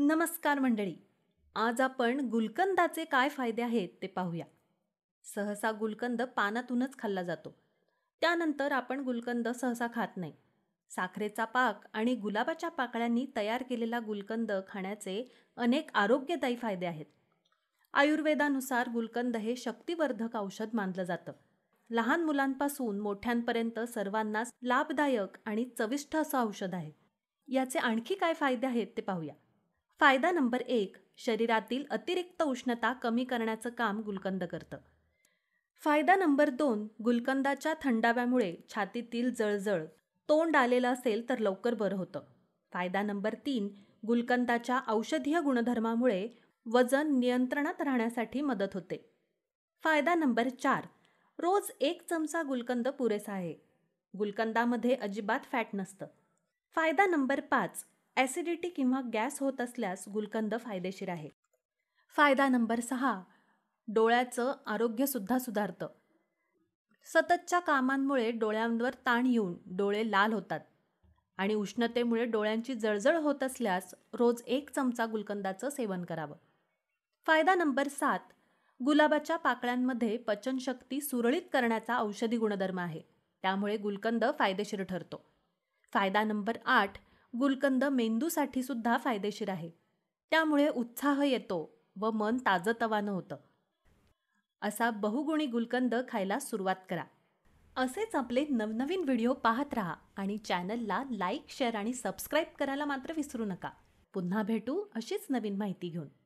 नमस्कार मंडळी आज आपण गुलकंदाचे काय फायदे आहेत ते पाहूया सहसा गुलकंद पानातूनच खाल्ला जातो त्यानंतर आपण गुलकंद सहसा खात नाही साखरेचा पाक आणि गुलाबाच्या पाकळ्यांनी तयार केलेला गुलकंद खाण्याचे अनेक आरोग्यदायी फायदे आहेत आयुर्वेदानुसार गुलकंद हे शक्तिवर्धक औषध मानलं जातं लहान मुलांपासून मोठ्यांपर्यंत सर्वांनाच लाभदायक आणि चविष्ट असं औषध आहे याचे आणखी काय फायदे आहेत ते पाहूया फायदा नंबर एक शरीरातील अतिरिक्त उष्णता कमी करण्याचं काम गुलकंद करतं फायदा नंबर दोन गुलकंदाच्या थंडाव्यामुळे छातीतील जळजळ तोंड आलेलं असेल तर लवकर बरं होतं फायदा नंबर तीन गुलकंदाच्या औषधीय गुणधर्मामुळे वजन नियंत्रणात राहण्यासाठी मदत होते फायदा नंबर चार रोज एक चमचा गुलकंद पुरेसा आहे गुलकंदामध्ये अजिबात फॅट नसतं फायदा नंबर पाच ॲसिडिटी किंवा गॅस होत असल्यास गुलकंद फायदेशीर आहे फायदा नंबर सहा डोळ्याचं आरोग्यसुद्धा सुधारतं सततच्या कामांमुळे डोळ्यांवर ताण येऊन डोळे लाल होतात आणि उष्णतेमुळे डोळ्यांची जळजळ होत असल्यास रोज एक चमचा गुलकंदाचं सेवन करावं फायदा नंबर सात गुलाबाच्या पाकळ्यांमध्ये पचनशक्ती सुरळीत करण्याचा औषधी गुणधर्म आहे त्यामुळे गुलकंद फायदेशीर ठरतो फायदा नंबर आठ गुलकंद मेंदूसाठी सुद्धा फायदेशीर आहे त्यामुळे उत्साह येतो व मन ताजतवानं होतं असा बहुगुणी गुलकंद खायला सुरुवात करा असेच आपले नवनवीन व्हिडिओ पाहत राहा आणि चॅनलला लाईक शेअर आणि सबस्क्राईब करायला मात्र विसरू नका पुन्हा भेटू अशीच नवीन माहिती घेऊन